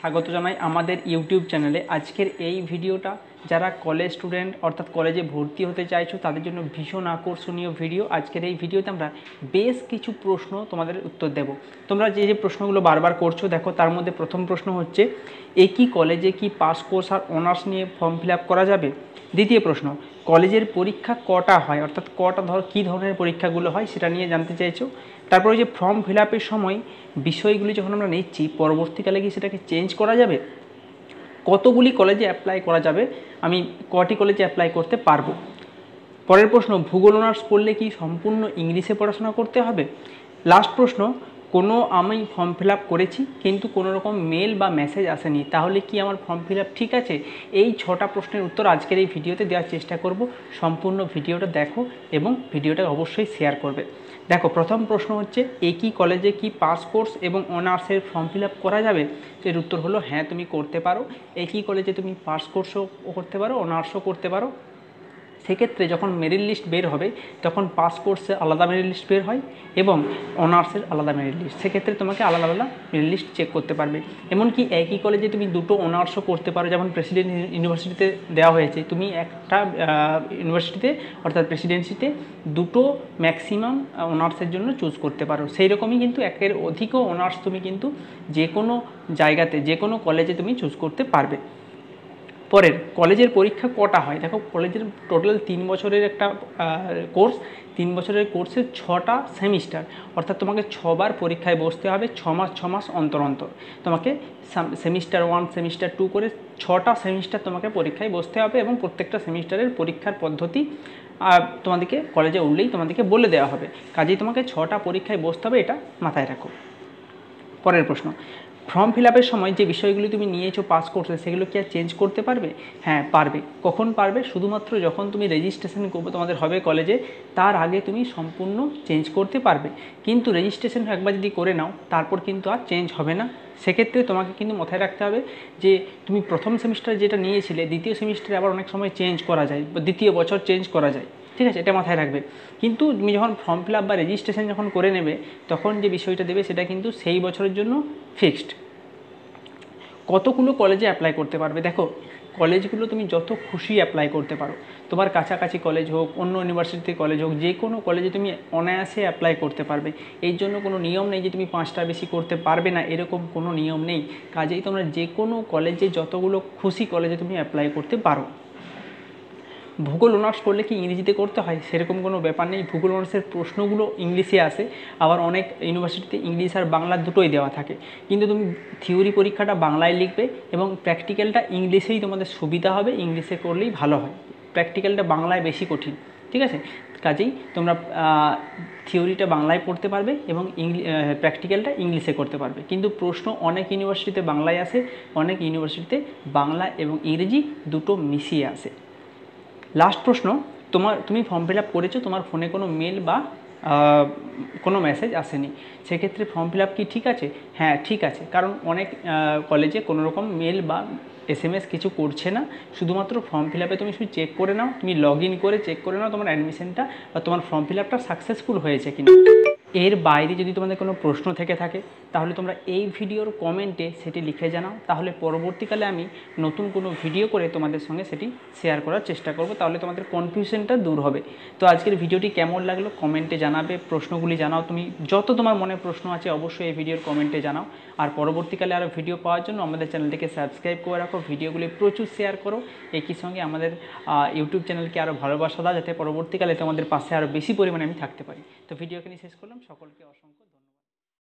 স্বাগত জানাই আমাদের ইউটিউব চ্যানেলে আজকের এই ভিডিওটা যারা কলেজ স্টুডেন্ট অর্থাৎ কলেজে ভর্তি হতে চাইছো তাদের জন্য ভীষণ আকর্ষণীয় ভিডিও আজকের এই ভিডিওতে আমরা বেশ কিছু প্রশ্ন তোমাদের উত্তর দেব তোমরা যে যে প্রশ্নগুলো বারবার করছো দেখো তার মধ্যে প্রথম প্রশ্ন হচ্ছে একই কলেজে কি পাস কোর্স আর অনার্স নিয়ে ফর্ম ফিল করা যাবে দ্বিতীয় প্রশ্ন কলেজের পরীক্ষা কটা হয় অর্থাৎ কটা ধর কী ধরনের পরীক্ষাগুলো হয় সেটা নিয়ে জানতে চাইছো তারপরে যে ফর্ম ফিল আপের সময় বিষয়গুলি যখন আমরা নিচ্ছি পরবর্তীকালে কি সেটাকে চেঞ্জ করা যাবে কতগুলি কলেজে অ্যাপ্লাই করা যাবে আমি কটি কলেজে অ্যাপ্লাই করতে পারবো পরের প্রশ্ন ভূগোল অনার্স পড়লে কি সম্পূর্ণ ইংলিশে পড়াশোনা করতে হবে লাস্ট প্রশ্ন কোনো আমি ফর্ম ফিল করেছি কিন্তু কোনো রকম মেল বা মেসেজ আসেনি তাহলে কি আমার ফর্ম ফিল ঠিক আছে এই ছটা প্রশ্নের উত্তর আজকের এই ভিডিওতে দেওয়ার চেষ্টা করব সম্পূর্ণ ভিডিওটা দেখো এবং ভিডিওটা অবশ্যই শেয়ার করবে দেখো প্রথম প্রশ্ন হচ্ছে একই কলেজে কি পাস কোর্স এবং অনার্সের ফর্ম ফিল করা যাবে এর উত্তর হলো হ্যাঁ তুমি করতে পারো একই কলেজে তুমি পাস কোর্সও করতে পারো অনার্সও করতে পারো সেক্ষেত্রে যখন মেরিট লিস্ট বের হবে তখন পাস কোর্সে আলাদা মেরিট লিস্ট বের হয় এবং অনার্সের আলাদা মেরিট লিস্ট সেক্ষেত্রে তোমাকে আলাদা আলাদা মেরিট লিস্ট চেক করতে পারবে এমনকি একই কলেজে তুমি দুটো অনার্সও করতে পারো যেমন প্রেসিডেন্ট ইউনিভার্সিটিতে দেওয়া হয়েছে তুমি একটা ইউনিভার্সিটিতে অর্থাৎ প্রেসিডেন্সিতে দুটো ম্যাক্সিমাম অনার্সের জন্য চুজ করতে পারো সেই রকমই কিন্তু একের অধিকও অনার্স তুমি কিন্তু যে কোনো জায়গাতে যে কোনো কলেজে তুমি চুজ করতে পারবে পরের কলেজের পরীক্ষা কটা হয় দেখো কলেজের টোটাল তিন বছরের একটা কোর্স তিন বছরের কোর্সে ছটা সেমিস্টার অর্থাৎ তোমাকে ছবার পরীক্ষায় বসতে হবে ছ মাস ছ মাস অন্তর অন্তর তোমাকে সেমিস্টার ওয়ান সেমিস্টার টু করে ছটা সেমিস্টার তোমাকে পরীক্ষায় বসতে হবে এবং প্রত্যেকটা সেমিস্টারের পরীক্ষার পদ্ধতি তোমাদেরকে কলেজে উঠলেই তোমাদেরকে বলে দেওয়া হবে কাজেই তোমাকে ছটা পরীক্ষায় বসতে হবে এটা মাথায় রাখো পরের প্রশ্ন ফর্ম ফিল আপের সময় যে বিষয়গুলি তুমি নিয়েছো পাস কোর্সে সেগুলো কি আর চেঞ্জ করতে পারবে হ্যাঁ পারবে কখন পারবে শুধুমাত্র যখন তুমি রেজিস্ট্রেশন করবে তোমাদের হবে কলেজে তার আগে তুমি সম্পূর্ণ চেঞ্জ করতে পারবে কিন্তু রেজিস্ট্রেশন একবার যদি করে নাও তারপর কিন্তু আর চেঞ্জ হবে না সেক্ষেত্রে তোমাকে কিন্তু মাথায় রাখতে হবে যে তুমি প্রথম সেমিস্টার যেটা নিয়েছিলে দ্বিতীয় সেমিস্টারে আবার অনেক সময় চেঞ্জ করা যায় বা দ্বিতীয় বছর চেঞ্জ করা যায় ঠিক আছে এটা মাথায় রাখবে কিন্তু তুমি যখন ফর্ম ফিল আপ বা রেজিস্ট্রেশন যখন করে নেবে তখন যে বিষয়টা দেবে সেটা কিন্তু সেই বছরের জন্য ফিক্সড কতগুলো কলেজে অ্যাপ্লাই করতে পারবে দেখো কলেজগুলো তুমি যত খুশি অ্যাপ্লাই করতে পারো তোমার কাছাকাছি কলেজ হোক অন্য ইউনিভার্সিটিতে কলেজ হোক যে কোনো কলেজে তুমি অনায়াসে অ্যাপ্লাই করতে পারবে এর জন্য কোনো নিয়ম নেই যে তুমি পাঁচটা বেশি করতে পারবে না এরকম কোনো নিয়ম নেই কাজেই তোমরা যে কোনো কলেজে যতগুলো খুশি কলেজে তুমি অ্যাপ্লাই করতে পারো ভূগোল অনার্স করলে কি ইংরেজিতে করতে হয় সেরকম কোনো ব্যাপার নেই ভূগোল অনার্সের প্রশ্নগুলো ইংলিশে আসে আবার অনেক ইউনিভার্সিটিতে ইংলিশ আর বাংলা দুটোই দেওয়া থাকে কিন্তু তুমি থিওরি পরীক্ষাটা বাংলায় লিখবে এবং প্র্যাকটিক্যালটা ইংলিশেই তোমাদের সুবিধা হবে ইংলিশে করলেই ভালো হয় প্র্যাকটিক্যালটা বাংলায় বেশি কঠিন ঠিক আছে কাজেই তোমরা থিওরিটা বাংলায় পড়তে পারবে এবং প্র্যাকটিক্যালটা ইংলিশে করতে পারবে কিন্তু প্রশ্ন অনেক ইউনিভার্সিটিতে বাংলায় আসে অনেক ইউনিভার্সিটিতে বাংলা এবং ইংরেজি দুটো মিশিয়ে আসে লাস্ট প্রশ্ন তোমার তুমি ফর্ম ফিল আপ করেছো তোমার ফোনে কোনো মেল বা কোনো মেসেজ আসেনি সেক্ষেত্রে ফর্ম ফিল আপ কি ঠিক আছে হ্যাঁ ঠিক আছে কারণ অনেক কলেজে কোনো রকম মেল বা এস এম এস কিছু করছে না শুধুমাত্র ফর্ম ফিল আপে তুমি শুধু চেক করে নাও তুমি লগ ইন করে চেক করে নাও তোমার অ্যাডমিশনটা বা তোমার ফর্ম ফিল আপটা সাকসেসফুল হয়েছে কিনা এর বাইরে যদি তোমাদের কোনো প্রশ্ন থেকে থাকে তাহলে তোমরা এই ভিডিওর কমেন্টে সেটি লিখে জানাও তাহলে পরবর্তীকালে আমি নতুন কোনো ভিডিও করে তোমাদের সঙ্গে সেটি শেয়ার করার চেষ্টা করব তাহলে তোমাদের কনফিউশনটা দূর হবে তো আজকের ভিডিওটি কেমন লাগলো কমেন্টে জানাবে প্রশ্নগুলি জানাও তুমি যত তোমার মনে প্রশ্ন আছে অবশ্যই এই ভিডিওর কমেন্টে জানাও আর পরবর্তীকালে আরও ভিডিও পাওয়ার জন্য আমাদের চ্যানেলটিকে সাবস্ক্রাইব করে রাখো ভিডিওগুলি প্রচুর শেয়ার করো একই সঙ্গে আমাদের ইউটিউব চ্যানেলকে আরও ভালোবাসা দাও যাতে পরবর্তীকালে তোমাদের পাশে আরও বেশি পরিমাণে আমি থাকতে পারি তো ভিডিওকে নিয়ে শেষ করলাম সকলকে অসংখ্য ধন্যবাদ